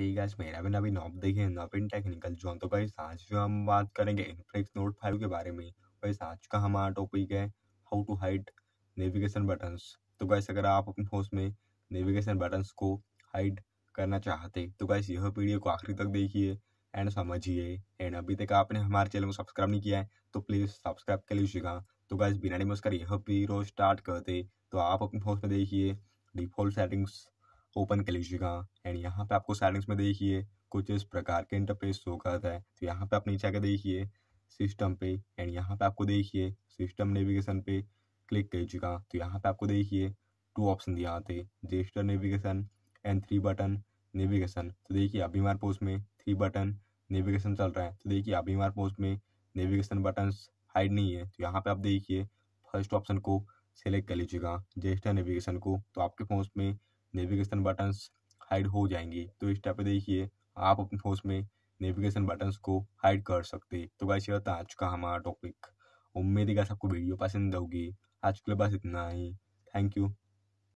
hey guys मेरा भी अभी नॉब देखिए नवीन टेक्निकल जो तो गाइस आज जो हम बात करेंगे इनफ्लिक्स नोट फाइव के बारे में गाइस आज का हमारा टॉपिक है how to hide navigation buttons तो गाइस अगर आप अपने फोन में नेविगेशन बटन्स को हाइड करना चाहते तो गाइस यह वीडियो को आखिरी तक देखिए एंड समझिए एंड अभी तक आपने हमारे चैनल को सब्सक्राइब नहीं किया है तो प्लीज़ सब्सक्राइब कर लीजिएगा तो गाइस बिना नहीं कर यह वीडियो स्टार्ट करते तो आप अपने फोन में देखिए डिफॉल्ट सेटिंग्स ओपन कर लीजिएगा एंड यहाँ पे आपको सेटिंग्स में देखिए कुछ इस प्रकार के इंटरफेस शो करता है तो यहाँ पे आप नीचे आकर देखिए सिस्टम पे एंड यहाँ पे आपको देखिए सिस्टम नेविगेशन पे क्लिक लीजिएगा तो यहाँ पे आपको देखिए टू ऑप्शन दिया आते gesture navigation and three button navigation तो देखिए अभी हमारे पोस्ट में थ्री बटन नेविगेशन चल रहा है तो देखिए अभी हमारे पोस्ट में नेविगेशन बटन हाइड नहीं है तो यहाँ पे आप देखिए फर्स्ट ऑप्शन को सेलेक्ट कर लीजिएगा जेस्टर नेविगेशन को तो आपके पोस्ट में नेविगेशन बटन्स हाइड हो जाएंगे तो इस टाइप देखिए आप अपने फोन में नेविगेशन बटन्स को हाइड कर सकते हैं तो गाइस ये आज का हमारा टॉपिक उम्मीद है गाइस आपको वीडियो पसंद होगी आज के लिए बस इतना ही थैंक यू